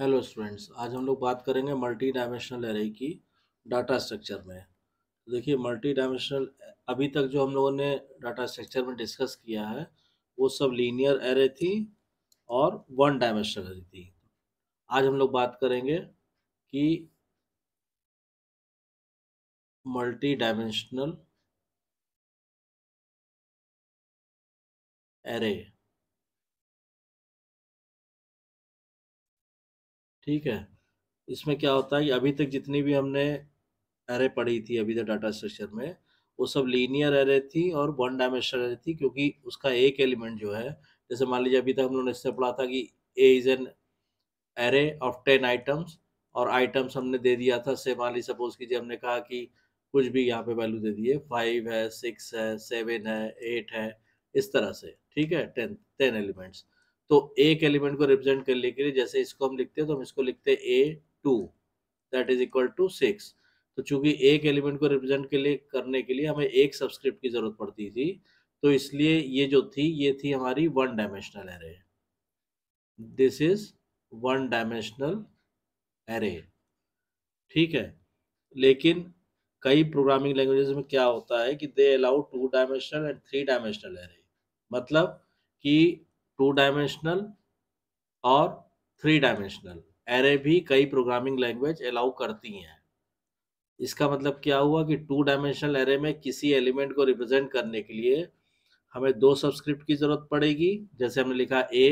hello students आज हम लोग बात करेंगे मल्टी डायमेंशनल एरे की डाटा स्ट्रक्चर में तो देखिए मल्टी डायमेंशनल अभी तक जो हम लोगों ने डाटा स्ट्रक्चर में डिस्कस किया है वो सब लीनियर एरे थी और वन डायमेंशनल एरे थी आज हम लोग बात करेंगे कि मल्टी डायमेंशनल एरे ठीक है इसमें क्या होता है कि अभी तक जितनी भी हमने एरे पढ़ी थी अभी तक डाटा स्ट्रक्चर में वो सब लीनियर एरे थी और वन डायमेंशनल एरे थी क्योंकि उसका एक एलिमेंट जो है जैसे मान लीजिए अभी तक हम लोगों ने इससे पढ़ा था कि A is an array of ten items और आइटम्स हमने दे दिया था से मान लीजिए सपोज कीजिए हमने कहा कि कुछ भी यहाँ पे वैल्यू दे दिए फाइव है सिक्स है सेवन है एट है इस तरह से ठीक है टेन टेन एलिमेंट्स तो एक एलिमेंट को रिप्रेजेंट करने के लिए जैसे इसको हम लिखते हैं तो हम इसको लिखते हैं A two that is equal to six तो चूंकि एक एलिमेंट को रिप्रेजेंट के लिए करने के लिए हमें एक सब्सक्रिप्ट की जरूरत पड़ती थी तो इसलिए ये जो थी ये थी हमारी one dimensional array this is one dimensional array ठीक है लेकिन कई प्रोग्रामिंग लैंग्वेजेस में क्या होता है कि they allow two dimensional and three dimensional array मतलब कि टू डायमेंशनल और थ्री डायमेंशनल एरे भी कई प्रोग्रामिंग लैंग्वेज अलाउ करती हैं इसका मतलब क्या हुआ कि टू डायमेंशनल एरे में किसी एलिमेंट को रिप्रेजेंट करने के लिए हमें दो सब्सक्रिप्ट की ज़रूरत पड़ेगी जैसे हमने लिखा ए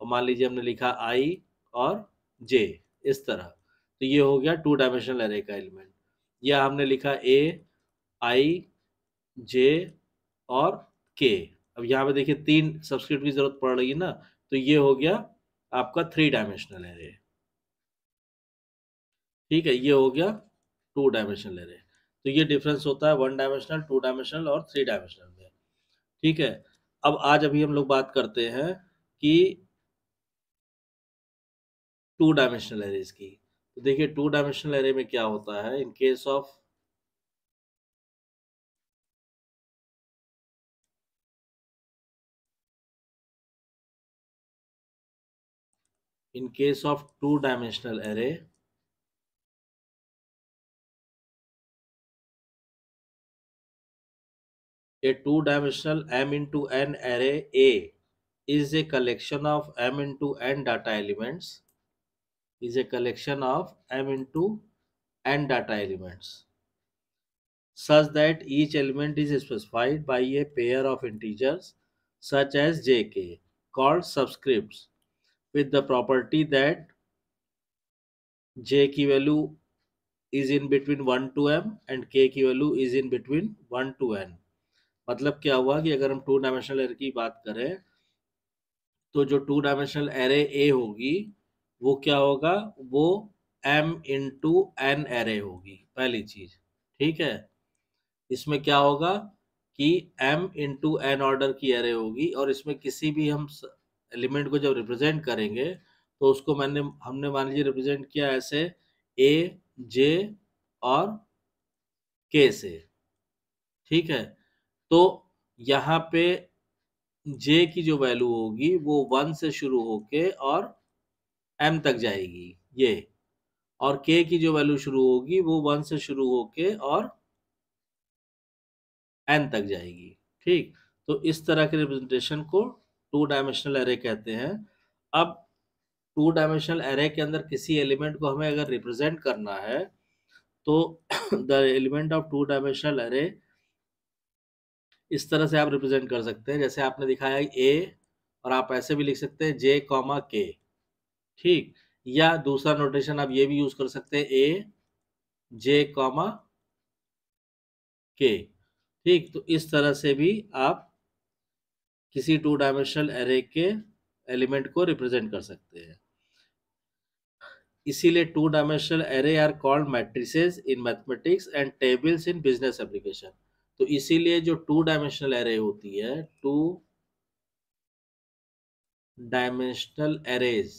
और मान लीजिए हमने लिखा आई और जे इस तरह तो ये हो गया टू डायमेंशनल एरे का एलिमेंट या हमने लिखा ए आई जे और के अब यहाँ पे देखिए तीन सब्सक्रिप्ट की जरूरत पड़ रही है ना तो ये हो गया आपका थ्री डायमेंशनल रे ठीक है ये हो गया टू डायमेंशनल रे तो ये डिफरेंस होता है वन डायमेंशनल टू डायमेंशनल और थ्री डायमेंशनल में ठीक है अब आज अभी हम लोग बात करते हैं कि टू डायमेंशनल एरेज की तो देखिए टू डायमेंशनल एरे में क्या होता है in case of in case of two dimensional array a two dimensional m into n array a is a collection of m into n data elements is a collection of m into n data elements such that each element is specified by a pair of integers such as jk called subscripts with the property that j की value is in between 1 to m and k की value is in between 1 to n मतलब क्या हुआ कि अगर हम to dimensional array की बात करें तो जो टू डायमेंशनल एरे ए होगी वो क्या होगा वो m इंटू एन एरे होगी पहली चीज ठीक है इसमें क्या होगा कि m इंटू एन ऑर्डर की एरे होगी और इसमें किसी भी हम एलिमेंट को जब रिप्रेजेंट करेंगे तो उसको मैंने हमने मान लीजिए रिप्रेजेंट किया ऐसे ए जे और के से ठीक है तो यहाँ पे जे की जो वैल्यू होगी वो वन से शुरू होके और एम तक जाएगी ये और के की जो वैल्यू शुरू होगी वो वन से शुरू होके और एन तक जाएगी ठीक तो इस तरह के रिप्रेजेंटेशन को टू डायमेंशनल एरे कहते हैं अब टू डायमेंशनल एरे के अंदर किसी एलिमेंट को हमें अगर रिप्रेजेंट करना है तो the element of two dimensional array इस तरह से आप रिप्रेजेंट कर सकते हैं जैसे आपने दिखाया ए और आप ऐसे भी लिख सकते हैं जे कॉमा के ठीक या दूसरा नोटेशन आप ये भी यूज कर सकते हैं ए जे कॉमा के ठीक तो इस तरह से भी आप किसी टू डायमेंशनल एरे के एलिमेंट को रिप्रेजेंट कर सकते हैं इसीलिए two dimensional array are called matrices in mathematics and tables in business application तो इसीलिए जो टू डायमेंशनल एरे होती है टू डायमेंशनल एरेज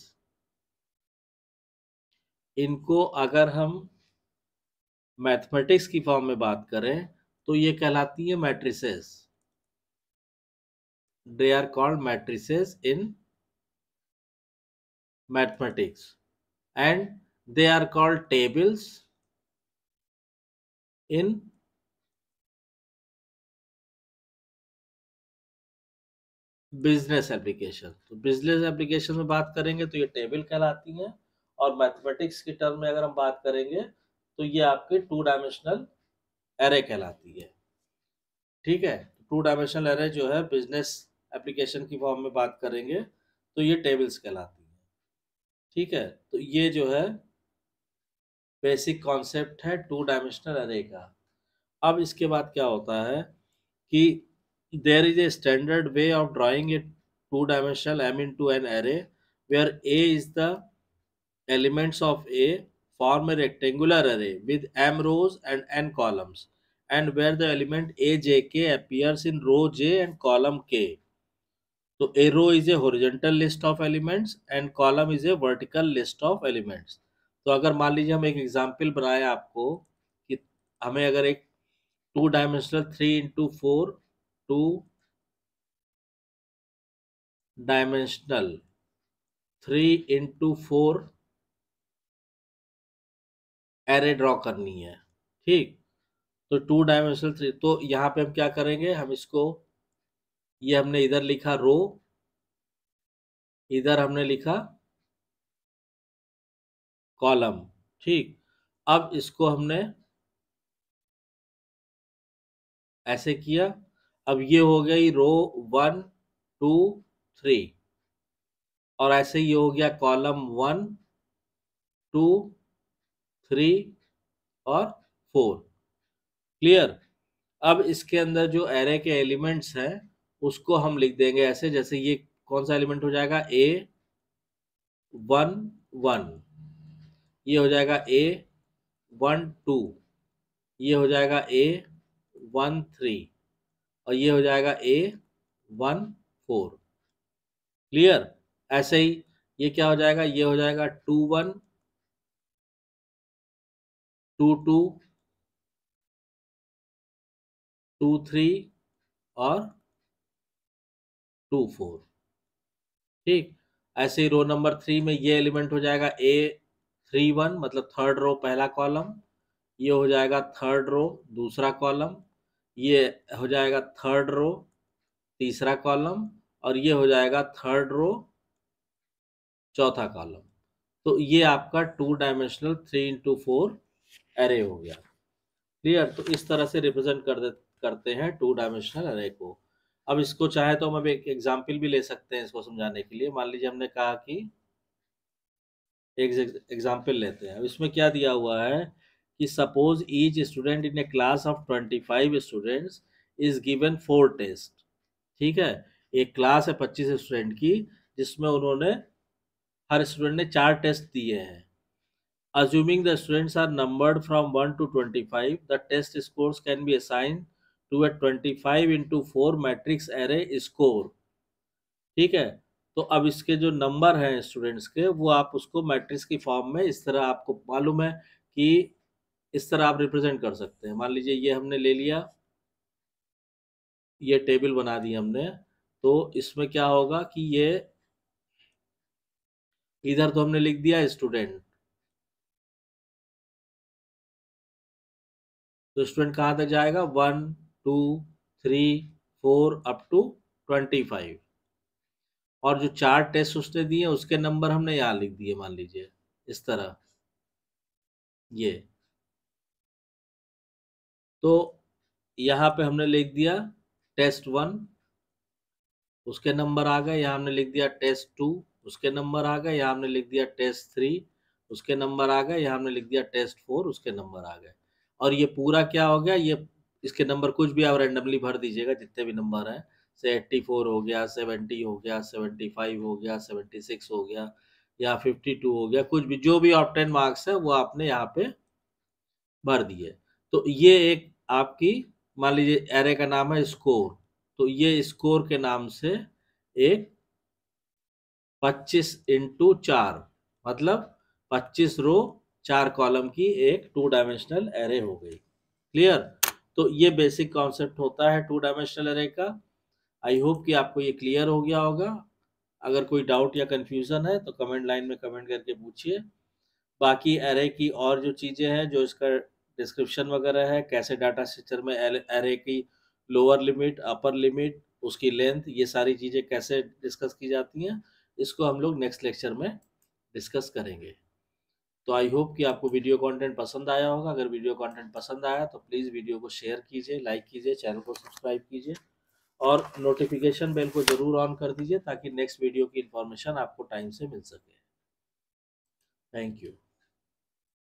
इनको अगर हम मैथमेटिक्स की फॉर्म में बात करें तो ये कहलाती है matrices they are called matrices in mathematics and they are called tables in business application तो बिजनेस एप्लीकेशन में बात करेंगे तो ये टेबल कहलाती है और मैथमेटिक्स के टर्म में अगर हम बात करेंगे तो ये आपके टू डायमेंशनल एरे कहलाती है ठीक है टू डायमेंशनल एरे जो है बिजनेस एप्लीकेशन की फॉर्म में बात करेंगे तो ये टेबल्स कहलाती हैं ठीक है तो ये जो है बेसिक कॉन्सेप्ट है टू डायमेंशनल अरे का अब इसके बाद क्या होता है कि there is a standard way of drawing a two dimensional m into n array where A is the elements of a rectangular array with m rows and n columns and where the element a j k appears in row j and column k तो a row is a horizontal list of elements and column is a vertical list of elements तो अगर मान लीजिए हम एक example बनाए आपको कि हमें अगर एक two dimensional three into four two dimensional three into four array draw करनी है ठीक तो टू डायमेंशनल थ्री तो यहाँ पे हम क्या करेंगे हम इसको ये हमने इधर लिखा रो इधर हमने लिखा कॉलम ठीक अब इसको हमने ऐसे किया अब ये हो गई रो वन टू थ्री और ऐसे ये हो गया कॉलम वन टू थ्री और फोर क्लियर अब इसके अंदर जो एरे के एलिमेंट्स हैं उसको हम लिख देंगे ऐसे जैसे ये कौन सा एलिमेंट हो जाएगा ए वन वन ये हो जाएगा ए वन टू ये हो जाएगा ए वन थ्री और ये हो जाएगा ए वन फोर क्लियर ऐसे ही ये क्या हो जाएगा ये हो जाएगा two one two two two three और टू फोर ठीक ऐसे ही रो नंबर थ्री में ये एलिमेंट हो जाएगा ए थ्री वन मतलब थर्ड रो पहला कॉलम ये हो जाएगा थर्ड रो दूसरा कॉलम ये हो जाएगा थर्ड रो तीसरा कॉलम और ये हो जाएगा थर्ड रो चौथा कॉलम तो ये आपका two dimensional three into four array हो गया क्लियर तो इस तरह से रिप्रेजेंट कर दे करते हैं टू डायमेंशनल एरे को अब इसको चाहे तो हम अब एक एग्जाम्पल भी ले सकते हैं इसको समझाने के लिए मान लीजिए हमने कहा कि एक एग्जाम्पल लेते हैं अब इसमें क्या दिया हुआ है कि suppose each student in a class of twenty five students is given four test ठीक है एक क्लास है पच्चीस स्टूडेंट की जिसमें उन्होंने हर स्टूडेंट ने चार टेस्ट दिए हैं assuming the students are numbered from 1 to 25 the test scores can be assigned to a twenty five into four matrix array score ठीक है तो अब इसके जो नंबर हैं स्टूडेंट्स के वो आप उसको मैट्रिक्स की फॉर्म में इस तरह आपको मालूम है कि इस तरह आप रिप्रेजेंट कर सकते हैं मान लीजिए ये हमने ले लिया ये टेबल बना दी हमने तो इसमें क्या होगा कि ये इधर तो हमने लिख दिया स्टूडेंट तो स्टूडेंट कहाँ तक जाएगा one two three four up to twenty five और जो चार टेस्ट उसने दिए उसके नंबर हमने यहाँ लिख दिए मान लीजिए इस तरह ये तो यहाँ पे हमने लिख दिया टेस्ट वन उसके नंबर आ गए यहाँ हमने लिख दिया टेस्ट टू उसके नंबर आ गए यहाँ हमने लिख दिया टेस्ट थ्री उसके नंबर आ गए यहाँ हमने लिख दिया टेस्ट फोर उसके नंबर आ गए और ये पूरा क्या हो गया ये इसके नंबर कुछ भी आप रेंडमली भर दीजिएगा जितने भी नंबर हैं से एट्टी फोर हो गया सेवेंटी हो गया सेवेंटी फाइव हो गया सेवेंटी सिक्स हो गया या फिफ्टी टू हो गया कुछ भी जो भी आप टेन मार्क्स है वो आपने यहाँ पे भर दिए तो ये एक आपकी मान लीजिए एरे का नाम है स्कोर तो ये स्कोर के नाम से एक पच्चीस इंटू चार मतलब पच्चीस रो चार कॉलम की एक टू डायमेंशनल एरे हो गई क्लियर तो ये बेसिक कॉन्सेप्ट होता है टू डायमेंशनल एरे का आई होप कि आपको ये क्लियर हो गया होगा अगर कोई डाउट या कन्फ्यूज़न है तो कमेंट लाइन में कमेंट करके पूछिए बाकी एरे की और जो चीज़ें हैं जो इसका डिस्क्रिप्शन वगैरह है कैसे डाटा स्ट्रक्चर में एरे की लोअर लिमिट अपर लिमिट उसकी लेंथ ये सारी चीज़ें कैसे डिस्कस की जाती हैं इसको हम लोग नेक्स्ट लेक्चर में डिस्कस करेंगे तो आई होप कि आपको वीडियो कंटेंट पसंद आया होगा अगर वीडियो कंटेंट पसंद आया तो प्लीज़ वीडियो को शेयर कीजिए लाइक कीजिए चैनल को सब्सक्राइब कीजिए और नोटिफिकेशन बेल को ज़रूर ऑन कर दीजिए ताकि नेक्स्ट वीडियो की इन्फॉर्मेशन आपको टाइम से मिल सके थैंक यू